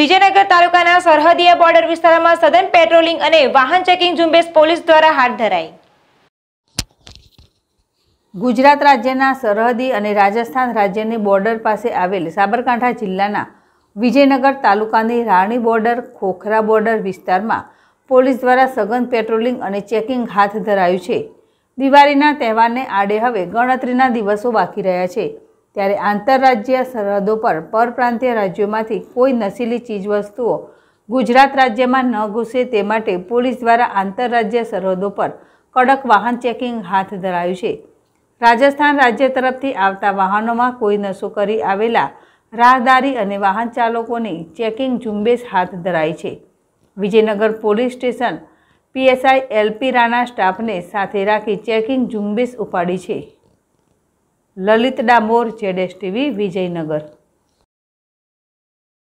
વિજયનગર તાલુકાના સરહદીય બોર્ડર વિસ્તારમાં સઘન પેટ્રોલિંગ અને વાહન ચેકિંગ ઝુંબેશ પોલીસ દ્વારા હાથ ધરાઈ ગુજરાત રાજ્યના સરહદી અને રાજસ્થાન રાજ્યની બોર્ડર પાસે આવેલ સાબરકાંઠા જિલ્લાના વિજયનગર તાલુકાની રાણી બોર્ડર ખોખરા બોર્ડર વિસ્તારમાં પોલીસ દ્વારા સઘન પેટ્રોલિંગ અને ચેકિંગ હાથ ધરાયું છે દિવાળીના તહેવારને આડે હવે ગણતરીના દિવસો બાકી રહ્યા છે ત્યારે આંતરરાજ્ય સરહદો પર પરપ્રાંતીય રાજ્યોમાંથી કોઈ નશીલી ચીજવસ્તુઓ ગુજરાત રાજ્યમાં ન ઘૂસે તે માટે પોલીસ દ્વારા આંતરરાજ્ય સરહદો પર કડક વાહન ચેકિંગ હાથ ધરાયું છે રાજસ્થાન રાજ્ય તરફથી આવતા વાહનોમાં કોઈ નશો કરી આવેલા રાહદારી અને વાહન ચાલકોની ચેકિંગ ઝુંબેશ હાથ ધરાઈ છે Vijaynagar police station PSI LP Rana સ્ટાફને સાથે રાખી ચેકિંગ ઝુંબેશ ઉપાડી છે લલિત ડામોર જેડેશ ટીવી વિજયનગર